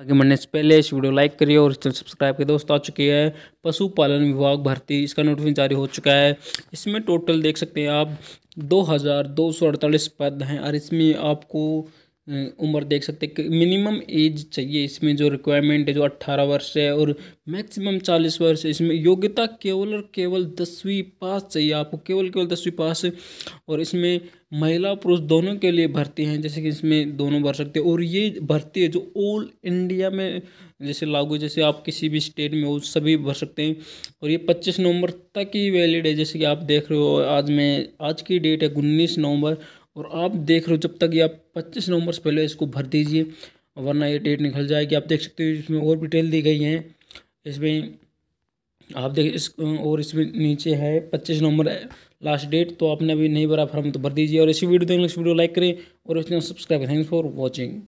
आगे बढ़ने से पहले इस वीडियो लाइक करिए और चैनल सब्सक्राइब करिए दोस्तों आ चुकी है पशुपालन विभाग भर्ती इसका नोटिफिकेशन जारी हो चुका है इसमें टोटल देख सकते हैं आप दो हज़ार दो सौ अड़तालीस पद हैं और इसमें आपको उम्र देख सकते हैं मिनिमम एज चाहिए इसमें जो रिक्वायरमेंट है जो अट्ठारह वर्ष है और मैक्सिमम चालीस वर्ष है इसमें योग्यता केवल और केवल दसवीं पास चाहिए आपको केवल केवल दसवीं पास और इसमें महिला पुरुष दोनों के लिए भर्ती हैं जैसे कि इसमें दोनों भर सकते हैं और ये भर्ती है जो ऑल इंडिया में जैसे लागू जैसे आप किसी भी स्टेट में हो सभी भर सकते हैं और ये पच्चीस नवंबर तक ही वैलिड है जैसे कि आप देख रहे हो आज में आज की डेट है उन्नीस नवंबर और आप देख रहे हो जब तक ये आप पच्चीस नवंबर से पहले इसको भर दीजिए वरना ये डेट निकल जाएगी आप देख सकते हो इसमें और डिटेल दी गई हैं इसमें आप देख इस और इसमें नीचे है पच्चीस नवंबर लास्ट डेट तो आपने अभी नहीं भरा फॉर्म तो भर दीजिए और इसी वीडियो देखने इस वीडियो लाइक करें और इस channel subscribe thanks for watching